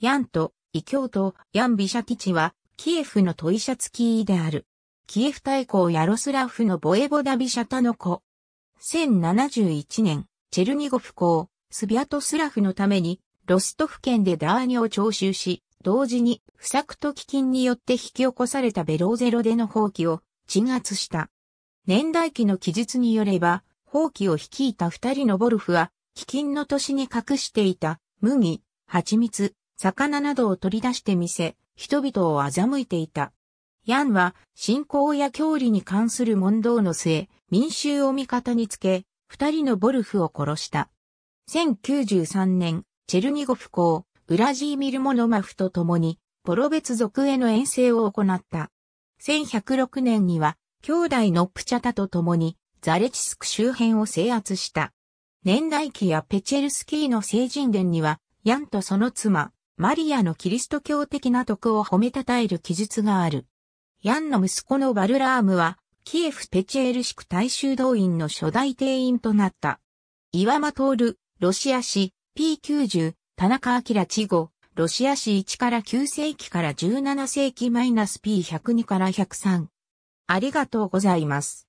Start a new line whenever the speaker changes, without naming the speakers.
ヤンと、異教と、ヤンビシャ基地は、キエフのトイシャツキーである。キエフ大公ヤロスラフのボエボダビシャタの子。1071年、チェルニゴフ公、スビアトスラフのために、ロストフ県でダーニを徴収し、同時に不作と飢饉によって引き起こされたベローゼロでの放棄を鎮圧した。年代記の記述によれば、放棄を率いた二人のボルフは、飢饉の年に隠していた麦、蜂蜜、魚などを取り出してみせ、人々を欺いていた。ヤンは信仰や教理に関する問答の末、民衆を味方につけ、二人のボルフを殺した。1093年、チェルニゴフ公、ウラジーミル・モノマフと共に、ポロベツ族への遠征を行った。1106年には、兄弟のプチャタと共に、ザレチスク周辺を制圧した。年代記やペチェルスキーの聖人伝には、ヤンとその妻、マリアのキリスト教的な徳を褒めたたえる記述がある。ヤンの息子のバルラームは、キエフ・ペチェールシク大衆動員の初代定員となった。岩間徹、ロシア史 P90、田中明知語、ロシア史1から9世紀から17世紀 -P102 から103。ありがとうございます。